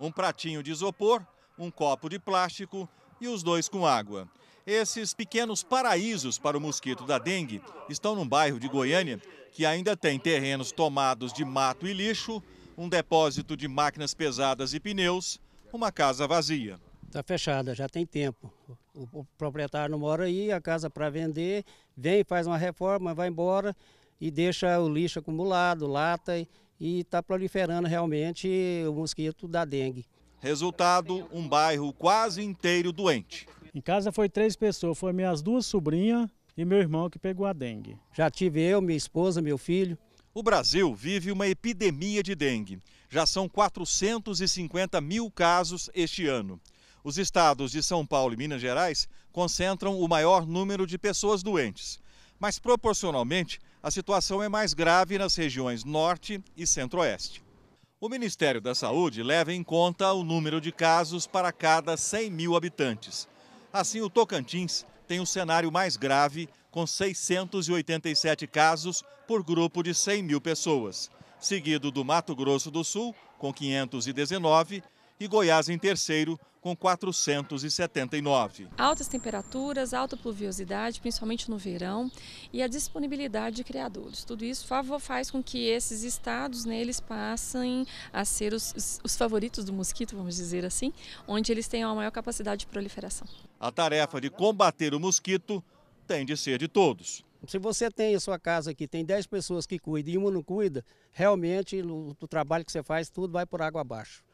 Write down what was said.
um pratinho de isopor, um copo de plástico e os dois com água. Esses pequenos paraísos para o mosquito da dengue estão num bairro de Goiânia que ainda tem terrenos tomados de mato e lixo, um depósito de máquinas pesadas e pneus, uma casa vazia. Está fechada, já tem tempo. O, proprietário não mora aí, a casa para vender, vem, faz uma reforma, vai embora e deixa o lixo acumulado, lata e está proliferando realmente o mosquito da dengue. Resultado, um bairro quase inteiro doente. Em casa foi três pessoas, foi minhas duas sobrinhas e meu irmão que pegou a dengue. Já tive eu, minha esposa, meu filho. O Brasil vive uma epidemia de dengue. Já são 450 mil casos este ano. Os estados de São Paulo e Minas Gerais concentram o maior número de pessoas doentes. Mas, proporcionalmente, a situação é mais grave nas regiões Norte e Centro-Oeste. O Ministério da Saúde leva em conta o número de casos para cada 100 mil habitantes. Assim, o Tocantins tem o um cenário mais grave, com 687 casos por grupo de 100 mil pessoas, seguido do Mato Grosso do Sul, com 519 e Goiás em terceiro, com 479. Altas temperaturas, alta pluviosidade, principalmente no verão, e a disponibilidade de criadores. Tudo isso faz com que esses estados né, eles passem a ser os, os favoritos do mosquito, vamos dizer assim, onde eles têm a maior capacidade de proliferação. A tarefa de combater o mosquito tem de ser de todos. Se você tem a sua casa aqui, tem 10 pessoas que cuidam e uma não cuida, realmente o, o trabalho que você faz, tudo vai por água abaixo.